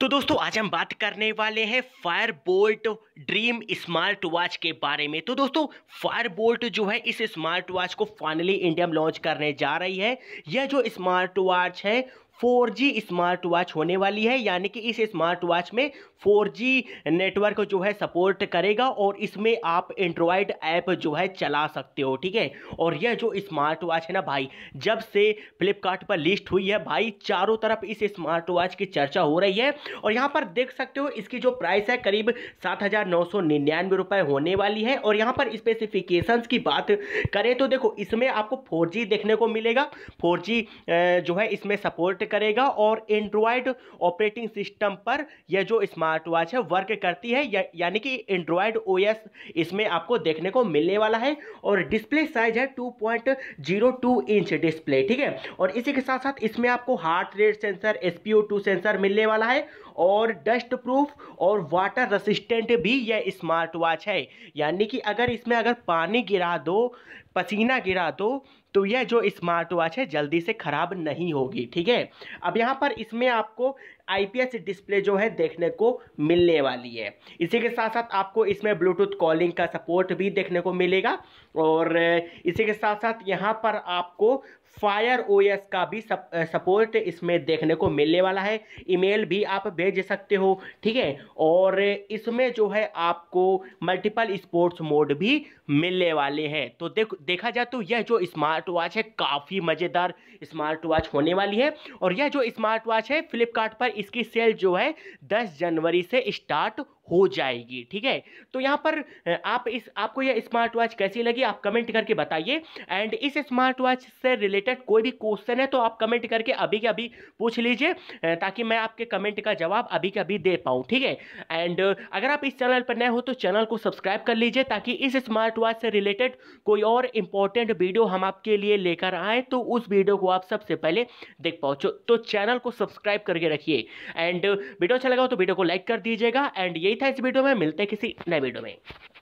तो दोस्तों आज हम बात करने वाले हैं Fire Boltt Dream smart watch के बारे में तो दोस्तों फायर बोल्ट जो है इस स्मार्ट वॉच को फाइनली इंडिया में लॉन्च करने जा रही है यह जो स्मार्ट वॉच है फोर जी स्मार्ट वॉच होने वाली है यानी कि इस स्मार्ट वॉच में फोर जी नेटवर्क जो है सपोर्ट करेगा और इसमें आप एंड्रॉयड ऐप जो है चला सकते हो ठीक है और यह जो स्मार्ट वॉच है ना भाई जब से फ्लिपकार्ट पर लिस्ट हुई है भाई चारों तरफ इस स्मार्ट वॉच की चर्चा हो रही है और यहाँ पर देख सकते हो इसकी जो प्राइस है करीब सात हज़ार नौ सौ निन्यानवे रुपये होने वाली है और यहाँ पर स्पेसिफिकेशंस की बात करें तो देखो इसमें आपको फोर जी देखने को मिलेगा फोर जी जो है इसमें सपोर्ट करेगा और एंड्रॉयड ऑपरेटिंग सिस्टम पर यह जो स्मार्ट वॉच है वर्क करती है या, यानी कि एंड्रॉयड ओ इसमें आपको देखने को मिलने वाला है और डिस्प्ले साइज है टू इंच डिस्प्ले ठीक है और इसी के साथ साथ इसमें आपको heart rate sensor S sensor मिलने वाला है और डस्ट प्रूफ और वाटर रेसिस्टेंट भी यह स्मार्ट वॉच है यानी कि अगर इसमें अगर पानी गिरा दो पसीना गिरा दो तो यह जो स्मार्ट वॉच है जल्दी से ख़राब नहीं होगी ठीक है अब यहाँ पर इसमें आपको आईपीएस डिस्प्ले जो है देखने को मिलने वाली है इसी के साथ साथ आपको इसमें ब्लूटूथ कॉलिंग का सपोर्ट भी देखने को मिलेगा और इसी के साथ साथ यहाँ पर आपको फायर ओएस का भी सप, सपोर्ट इसमें देखने को मिलने वाला है ईमेल भी आप भेज सकते हो ठीक है और इसमें जो है आपको मल्टीपल स्पोर्ट्स मोड भी मिलने वाले हैं तो देख देखा जाए तो यह जो स्मार्ट स्मार्ट वॉच है काफ़ी मज़ेदार स्मार्ट वॉच होने वाली है और यह जो स्मार्ट वॉच है फ्लिपकार्ट पर इसकी सेल जो है दस जनवरी से स्टार्ट हो जाएगी ठीक है तो यहाँ पर आप इस आपको यह स्मार्ट वॉच कैसी लगी आप कमेंट करके बताइए एंड इस स्मार्ट वॉच से रिलेटेड कोई भी क्वेश्चन है तो आप कमेंट करके अभी के अभी पूछ लीजिए ताकि मैं आपके कमेंट का जवाब अभी के अभी दे पाऊँ ठीक है एंड अगर आप इस चैनल पर नए हो तो चैनल को सब्सक्राइब कर लीजिए ताकि इस स्मार्ट वॉच से रिलेटेड कोई और इंपॉर्टेंट वीडियो हम आपके लिए लेकर आए तो उस वीडियो को आप सबसे पहले देख पाओ तो चैनल को सब्सक्राइब करके रखिए एंड वीडियो अच्छा लगा तो वीडियो को लाइक कर दीजिएगा एंड यही था इस वीडियो में मिलते हैं किसी नए वीडियो में